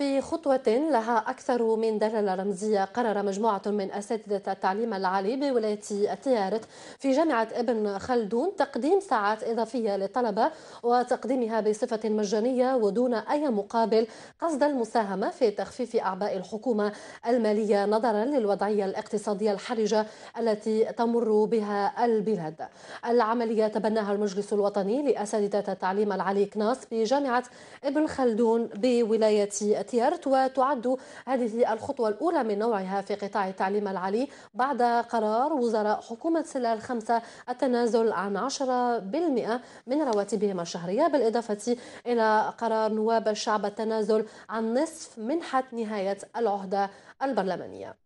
في خطوة لها أكثر من دلالة رمزية قرر مجموعة من أساتذة التعليم العالي بولاية التيارت في جامعة ابن خلدون تقديم ساعات إضافية للطلبة وتقديمها بصفة مجانية ودون أي مقابل قصد المساهمة في تخفيف أعباء الحكومة المالية نظرا للوضعية الاقتصادية الحرجة التي تمر بها البلاد العملية تبناها المجلس الوطني لأساتذة التعليم العالي كناس بجامعة ابن خلدون بولاية تيرت وتعد هذه الخطوة الأولى من نوعها في قطاع التعليم العالي بعد قرار وزراء حكومة سلال الخمسة التنازل عن 10% من رواتبهم الشهرية بالإضافة إلى قرار نواب الشعب التنازل عن نصف منحة نهاية العهدة البرلمانية